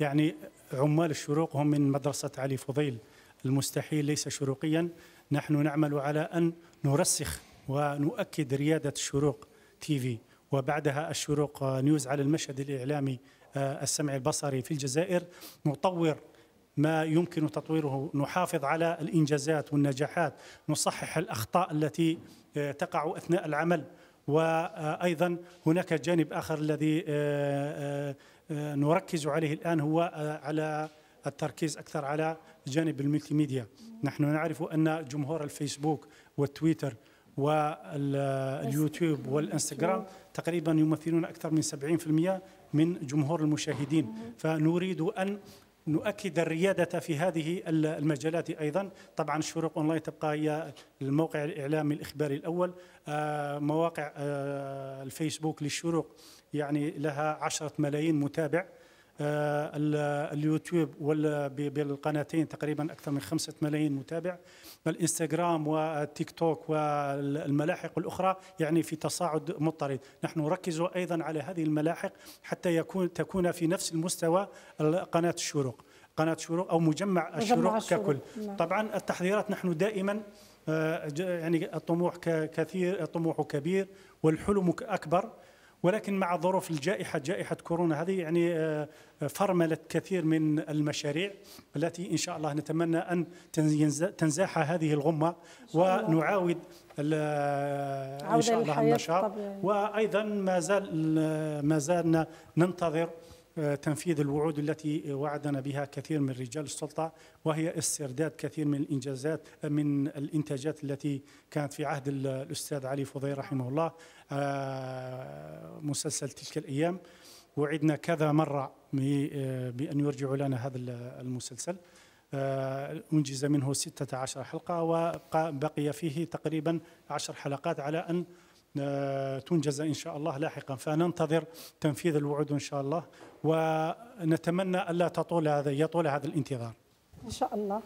يعني عمال الشروق هم من مدرسة علي فضيل المستحيل ليس شروقيا نحن نعمل على أن نرسخ ونؤكد ريادة الشروق تي في وبعدها الشروق نيوز على المشهد الإعلامي آه، السمع البصري في الجزائر نطور ما يمكن تطويره نحافظ على الإنجازات والنجاحات نصحح الأخطاء التي آه، تقع أثناء العمل وأيضا هناك جانب آخر الذي آه، آه، نركز عليه الآن هو آه، على التركيز أكثر على جانب الملتيميديا ميديا نحن نعرف أن جمهور الفيسبوك والتويتر واليوتيوب والانستغرام تقريبا يمثلون اكثر من 70% من جمهور المشاهدين فنريد ان نؤكد الريادة في هذه المجالات أيضا طبعا شروق أونلاين تبقى هي الموقع الإعلامي الإخباري الأول آه، مواقع آه، الفيسبوك للشروق يعني لها عشرة ملايين متابع آه، اليوتيوب ولا بالقناتين تقريبا اكثر من خمسة ملايين متابع الانستغرام والتيك توك والملاحق الاخرى يعني في تصاعد مضطرد نحن نركز ايضا على هذه الملاحق حتى يكون تكون في نفس المستوى قناه الشروق قناه الشروق او مجمع الشروق ككل نعم. طبعا التحذيرات نحن دائما آه، يعني الطموح كثير الطموح كبير والحلم اكبر ولكن مع ظروف الجائحة جائحة كورونا هذه يعني آه، آه، فرملت كثير من المشاريع التي إن شاء الله نتمنى أن تنزاح هذه الغمة ونعاود إن شاء الله آه، النشاط وأيضا ما زال ما زالنا ننتظر تنفيذ الوعود التي وعدنا بها كثير من رجال السلطة وهي استرداد كثير من الإنجازات من الإنتاجات التي كانت في عهد الأستاذ علي فضيل رحمه الله آه، مسلسل تلك الأيام وعدنا كذا مرة آه، بأن يرجعوا لنا هذا المسلسل آه، أنجز منه 16 حلقة وبقي فيه تقريبا 10 حلقات على أن آه، تنجز إن شاء الله لاحقا فننتظر تنفيذ الوعود إن شاء الله ونتمنى ألا تطول هذا يطول هذا الانتظار إن شاء الله